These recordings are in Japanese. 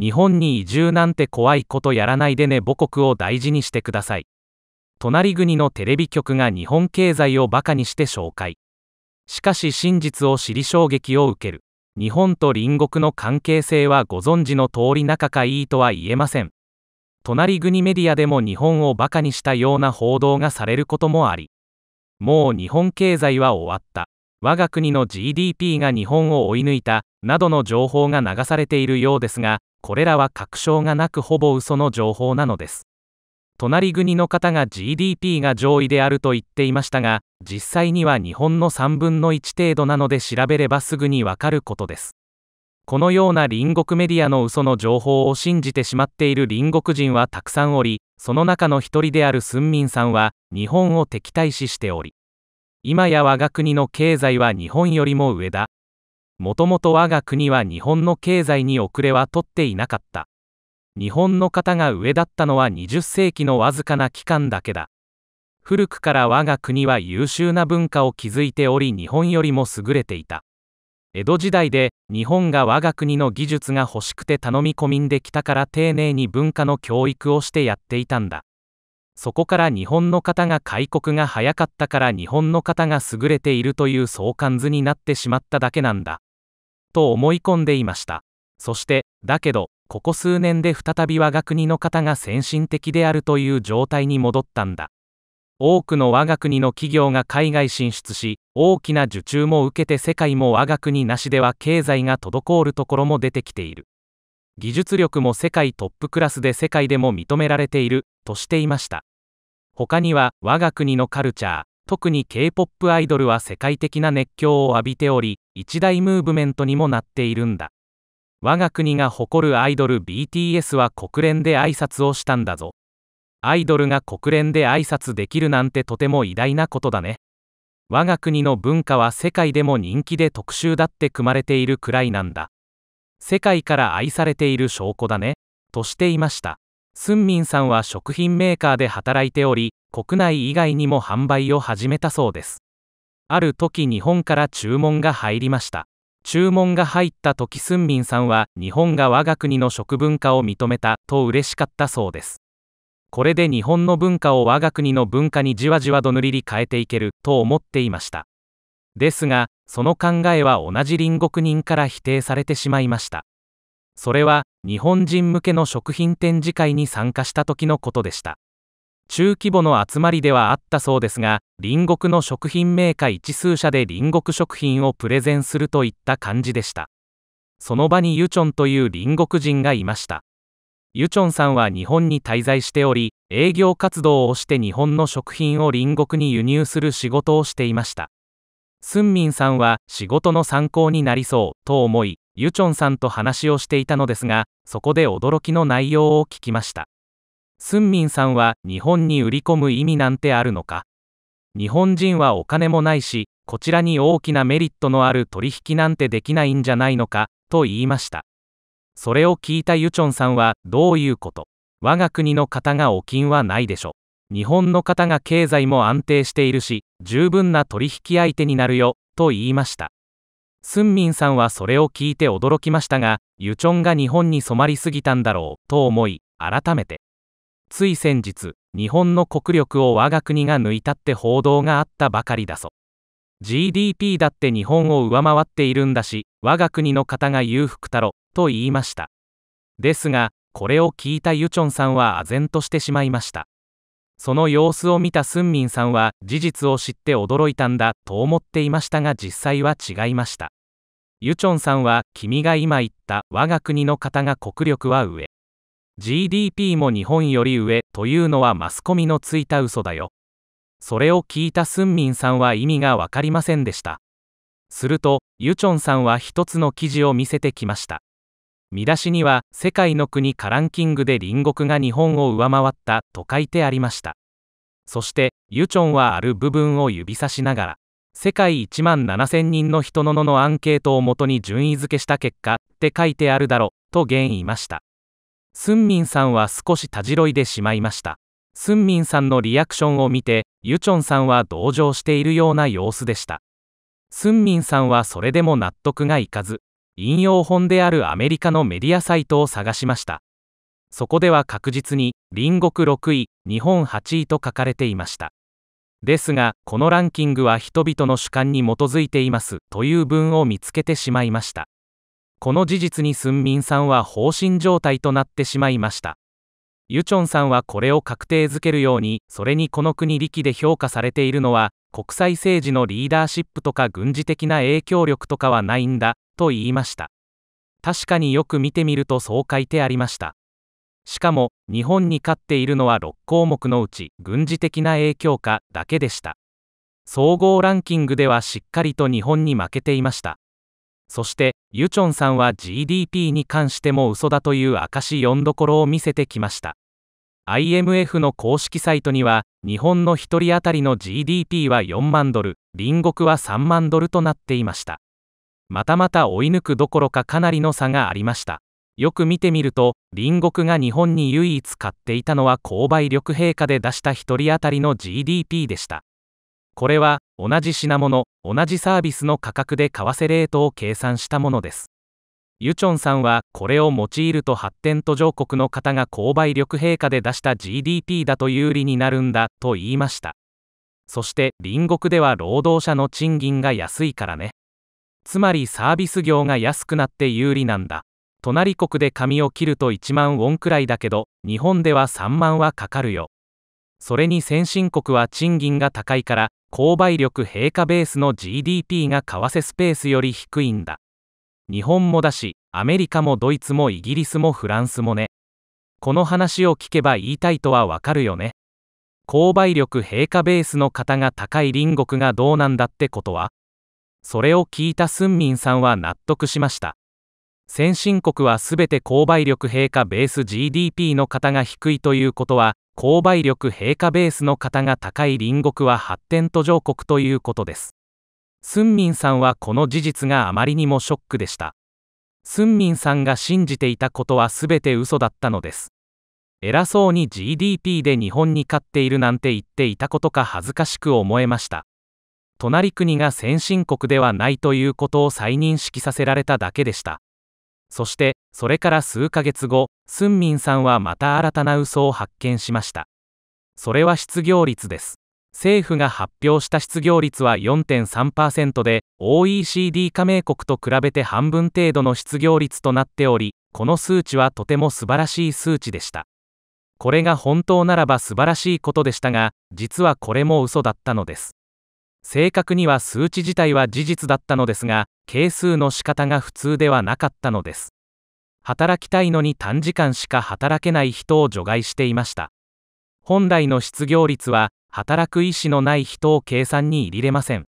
日本に移住なんて怖いことやらないでね母国を大事にしてください隣国のテレビ局が日本経済をバカにして紹介しかし真実を知り衝撃を受ける日本と隣国の関係性はご存知の通り仲がいいとは言えません隣国メディアでも日本をバカにしたような報道がされることもありもう日本経済は終わった我が国の GDP が日本を追い抜いたなどの情報が流されているようですがこれらは確証がなくほぼ嘘の情報なのです隣国の方が GDP が上位であると言っていましたが実際には日本の3分の1程度なので調べればすぐにわかることですこのような隣国メディアの嘘の情報を信じてしまっている隣国人はたくさんおりその中の一人であるス民さんは日本を敵対視しており今や我が国の経済は日本よりも上だ。もともと我が国は日本の経済に遅れは取っていなかった。日本の方が上だったのは20世紀のわずかな期間だけだ。古くから我が国は優秀な文化を築いており日本よりも優れていた。江戸時代で日本が我が国の技術が欲しくて頼み込みんできたから丁寧に文化の教育をしてやっていたんだ。そこから日本の方が開国が早かったから日本の方が優れているという相関図になってしまっただけなんだと思い込んでいましたそしてだけどここ数年で再び我が国の方が先進的であるという状態に戻ったんだ多くの我が国の企業が海外進出し大きな受注も受けて世界も我が国なしでは経済が滞るところも出てきている技術力も世界トップクラスで世界でも認められているとしていました他には我が国のカルチャー特に k p o p アイドルは世界的な熱狂を浴びており一大ムーブメントにもなっているんだ我が国が誇るアイドル BTS は国連で挨拶をしたんだぞアイドルが国連で挨拶できるなんてとても偉大なことだね我が国の文化は世界でも人気で特集だって組まれているくらいなんだ世界から愛されている証拠だねとしていましたスンミンさんは食品メーカーで働いており国内以外にも販売を始めたそうですある時日本から注文が入りました注文が入った時スンミンさんは日本が我が国の食文化を認めたと嬉しかったそうですこれで日本の文化を我が国の文化にじわじわどぬりり変えていけると思っていましたですがその考えは同じ隣国人から否定されてしまいましたそれは日本人向けの食品展示会に参加した時のことでした中規模の集まりではあったそうですが隣国の食品メーカー一数社で隣国食品をプレゼンするといった感じでしたその場にユチョンという隣国人がいましたユチョンさんは日本に滞在しており営業活動をして日本の食品を隣国に輸入する仕事をしていましたスンミンさんは仕事の参考になりそうと思いユチョンさんと話をしていたのですがそこで驚きの内容を聞きましたスンミンさんは日本に売り込む意味なんてあるのか日本人はお金もないしこちらに大きなメリットのある取引なんてできないんじゃないのかと言いましたそれを聞いたユチョンさんはどういうこと我が国の方がお金はないでしょ日本の方が経済も安定しているし十分な取引相手になるよと言いましたスンミンさんはそれを聞いて驚きましたがユチョンが日本に染まりすぎたんだろうと思い改めてつい先日日本の国力を我が国が抜いたって報道があったばかりだぞ GDP だって日本を上回っているんだし我が国の方が裕福だろと言いましたですがこれを聞いたユチョンさんは唖然としてしまいましたその様子を見たスンミンさんは事実を知って驚いたんだと思っていましたが実際は違いましたユチョンさんは君が今言った我が国の方が国力は上 GDP も日本より上というのはマスコミのついた嘘だよそれを聞いたスンミンさんは意味が分かりませんでしたするとユチョンさんは一つの記事を見せてきました見出しには「世界の国かランキングで隣国が日本を上回った」と書いてありましたそしてユチョンはある部分を指さしながら世界1万7000人の人のののアンケートをもとに順位付けした結果って書いてあるだろと言いましたスンミンさんは少したじろいでしまいましたスンミンさんのリアクションを見てユチョンさんは同情しているような様子でしたスンミンさんはそれでも納得がいかず引用本であるアメリカのメディアサイトを探しましたそこでは確実に隣国6位日本8位と書かれていましたですがこのランキングは人々の主観に基づいていますという文を見つけてしまいましたこの事実にすん。みんさんは放心状態となってしまいましたユチョンさんはこれを確定づけるようにそれにこの国力で評価されているのは国際政治のリーダーシップとか軍事的な影響力とかはないんだと言いました確かによく見てみるとそう書いてありましたしかも日本に勝っているのは6項目のうち軍事的な影響下だけでした総合ランキングではしっかりと日本に負けていましたそしてユチョンさんは GDP に関しても嘘だという証4どころを見せてきました IMF の公式サイトには日本の1人当たりの GDP は4万ドル隣国は3万ドルとなっていましたまたまた追い抜くどころかかなりの差がありましたよく見てみると隣国が日本に唯一買っていたのは購買力陛下で出した1人当たりの GDP でしたこれは同じ品物同じサービスの価格で為替レートを計算したものですユチョンさんはこれを用いると発展途上国の方が購買力陛下で出した GDP だと有利になるんだと言いましたそして隣国では労働者の賃金が安いからねつまりサービス業が安くなって有利なんだ隣国で髪を切ると1万ウォンくらいだけど日本では3万はかかるよそれに先進国は賃金が高いから購買力平価ベースの GDP が為替スペースより低いんだ日本もだしアメリカもドイツもイギリスもフランスもねこの話を聞けば言いたいとはわかるよね購買力平価ベースの方が高い隣国がどうなんだってことはそれを聞いたスンミンさんは納得しました先進国はすべて購買力平価ベース GDP の方が低いということは購買力平価ベースの方が高い隣国は発展途上国ということですスンミンさんはこの事実があまりにもショックでしたスンミンさんが信じていたことはすべて嘘だったのです偉そうに GDP で日本に勝っているなんて言っていたことか恥ずかしく思えました隣国が先進国ではないということを再認識させられただけでしたそしてそれから数ヶ月後スンミンさんはまた新たな嘘を発見しましたそれは失業率です政府が発表した失業率は4.3%で OECD 加盟国と比べて半分程度の失業率となっておりこの数値はとても素晴らしい数値でしたこれが本当ならば素晴らしいことでしたが実はこれも嘘だったのです正確には数値自体は事実だったのですが係数の仕方が普通ではなかったのです働きたいのに短時間しか働けない人を除外していました本来の失業率は働く意思のない人を計算に入れれません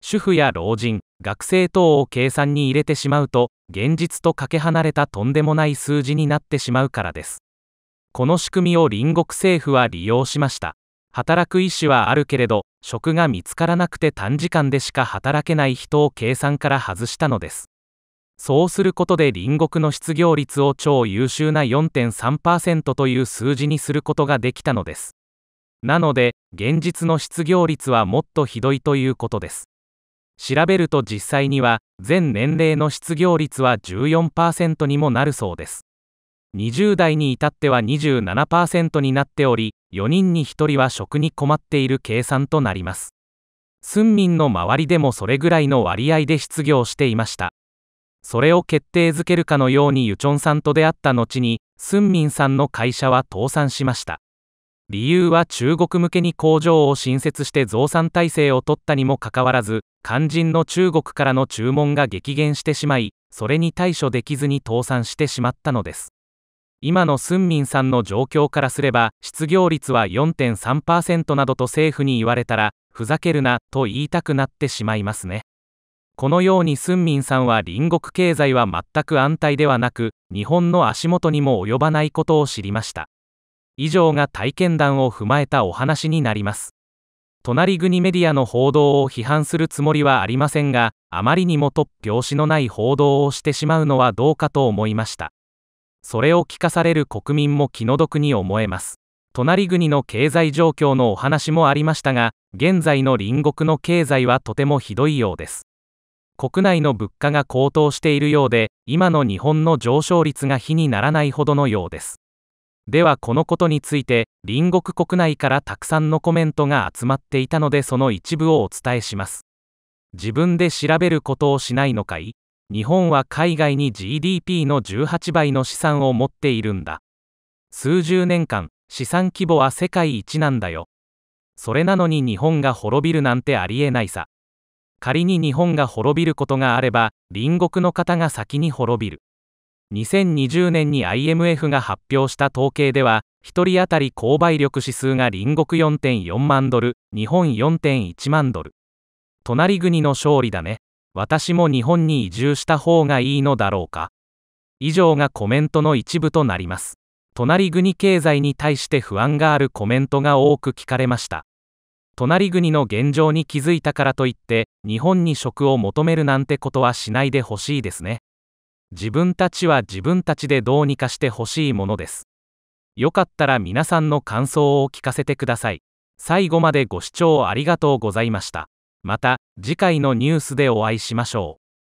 主婦や老人学生等を計算に入れてしまうと現実とかけ離れたとんでもない数字になってしまうからですこの仕組みを隣国政府は利用しました働く意思はあるけれど職が見つからなくて短時間でしか働けない人を計算から外したのですそうすることで隣国の失業率を超優秀な4.3%という数字にすることができたのですなので現実の失業率はもっとひどいということです調べると実際には全年齢の失業率は14%にもなるそうです20代に至っては27%になっており4人に1人は食に困っている計算となります村民の周りでもそれぐらいの割合で失業していましたそれを決定づけるかのようにユチョンさんと出会った後にスンミンさんの会社は倒産しました理由は中国向けに工場を新設して増産体制を取ったにもかかわらず肝心の中国からの注文が激減してしまいそれに対処できずに倒産してしまったのです今のスンミンさんの状況からすれば失業率は4.3%などと政府に言われたらふざけるなと言いたくなってしまいますねこのようにスンミンさんは隣国経済は全く安泰ではなく日本の足元にも及ばないことを知りました以上が体験談を踏まえたお話になります隣国メディアの報道を批判するつもりはありませんがあまりにも突拍子のない報道をしてしまうのはどうかと思いましたそれを聞かされる国民も気の毒に思えます隣国の経済状況のお話もありましたが現在の隣国の経済はとてもひどいようです国内の物価が高騰しているようで今の日本の上昇率が比にならないほどのようですではこのことについて隣国国内からたくさんのコメントが集まっていたのでその一部をお伝えします自分で調べることをしないのかい日本は海外に GDP の18倍の資産を持っているんだ数十年間資産規模は世界一なんだよそれなのに日本が滅びるなんてありえないさ仮に日本が滅びることがあれば隣国の方が先に滅びる2020年に IMF が発表した統計では1人当たり購買力指数が隣国4.4万ドル日本4.1万ドル隣国の勝利だね私も日本に移住した方がいいのだろうか以上がコメントの一部となります隣国経済に対して不安があるコメントが多く聞かれました隣国の現状に気づいたからといって日本に職を求めるなんてことはしないでほしいですね自分たちは自分たちでどうにかしてほしいものですよかったら皆さんの感想を聞かせてください最後までご視聴ありがとうございましたまた次回のニュースでお会いしましょう。